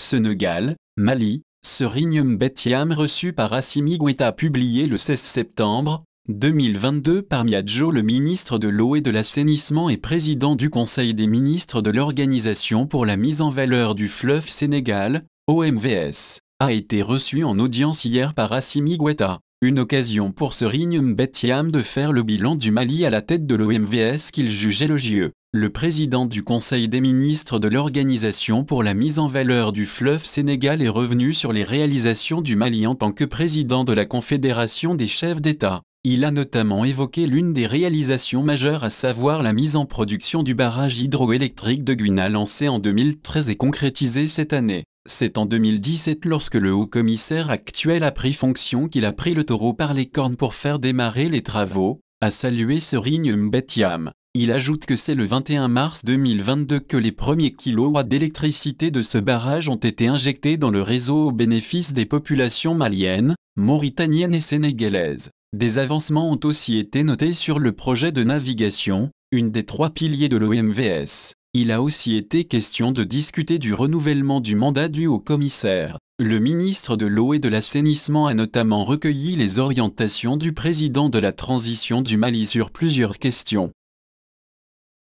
Sénégal, Mali, Serignum Betiam reçu par Assimi Guetta publié le 16 septembre 2022 par Miadjo le ministre de l'eau et de l'assainissement et président du conseil des ministres de l'Organisation pour la mise en valeur du fleuve Sénégal, OMVS, a été reçu en audience hier par Assimi Guetta. Une occasion pour ce Rignum Betiam de faire le bilan du Mali à la tête de l'OMVS qu'il juge élogieux. Le président du Conseil des ministres de l'Organisation pour la mise en valeur du fleuve Sénégal est revenu sur les réalisations du Mali en tant que président de la Confédération des chefs d'État. Il a notamment évoqué l'une des réalisations majeures, à savoir la mise en production du barrage hydroélectrique de Guinée lancé en 2013 et concrétisé cette année. C'est en 2017 lorsque le haut-commissaire actuel a pris fonction qu'il a pris le taureau par les cornes pour faire démarrer les travaux, a salué Serigne Mbetiam. Il ajoute que c'est le 21 mars 2022 que les premiers kilowatts d'électricité de ce barrage ont été injectés dans le réseau au bénéfice des populations maliennes, mauritaniennes et sénégalaises. Des avancements ont aussi été notés sur le projet de navigation, une des trois piliers de l'OMVS. Il a aussi été question de discuter du renouvellement du mandat dû au commissaire. Le ministre de l'eau et de l'assainissement a notamment recueilli les orientations du président de la transition du Mali sur plusieurs questions.